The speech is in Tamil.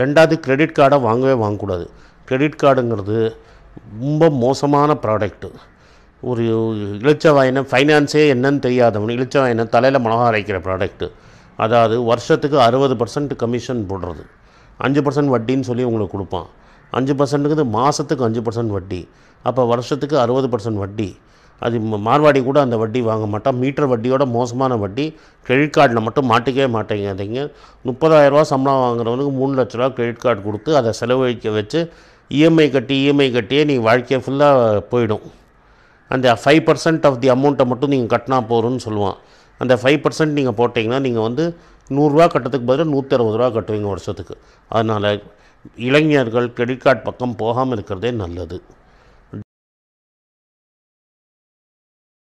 ரெண்டாவது கிரெடிட் கார்டை வாங்கவே வாங்கக்கூடாது கிரெடிட் கார்டுங்கிறது ரொம்ப மோசமான ப்ராடக்ட்டு ஒரு இளிச்சவாயின ஃபைனான்ஸே என்னன்னு தெரியாதவன் இளிச்சவாயின தலையில் மிளகா அரைக்கிற ப்ராடக்ட்டு அதாவது வருஷத்துக்கு அறுபது பர்சன்ட் கமிஷன் போடுறது அஞ்சு பர்சன்ட் வட்டின்னு சொல்லி உங்களுக்கு கொடுப்பான் அஞ்சு பர்சன்ட்டுக்கு மாதத்துக்கு அஞ்சு பர்சன்ட் வட்டி அப்போ வருஷத்துக்கு அறுபது பர்சன்ட் வட்டி அது மார்வாடி கூட அந்த வட்டி வாங்க மாட்டோம் மீட்டர் வட்டியோட மோசமான வட்டி கிரெடிட் கார்டில் மட்டும் மாட்டிக்கவே மாட்டேங்காதீங்க முப்பதாயிரரூவா சம்பளம் வாங்குறவனுக்கு மூணு லட்ச ரூபா கிரெடிட் கார்டு கொடுத்து அதை செலவழிக்க வச்சு இஎம்ஐ e கட்டி இஎம்ஐ e கட்டியே நீங்கள் வாழ்க்கையை ஃபுல்லாக போயிடும் அந்த ஃபைவ் பர்சன்ட் ஆஃப் தி அமௌண்ட்டை மட்டும் நீங்கள் கட்டினா போகிறோன்னு சொல்லுவான் அந்த ஃபைவ் பர்சன்ட் நீங்கள் போட்டிங்கன்னா நீங்கள் வந்து நூறுரூவா கட்டுறதுக்கு பதிலாக நூற்றி ரூபா கட்டுவீங்க வருஷத்துக்கு அதனால் இளைஞர்கள் கிரெடிட் கார்டு பக்கம் போகாமல் இருக்கிறதே நல்லது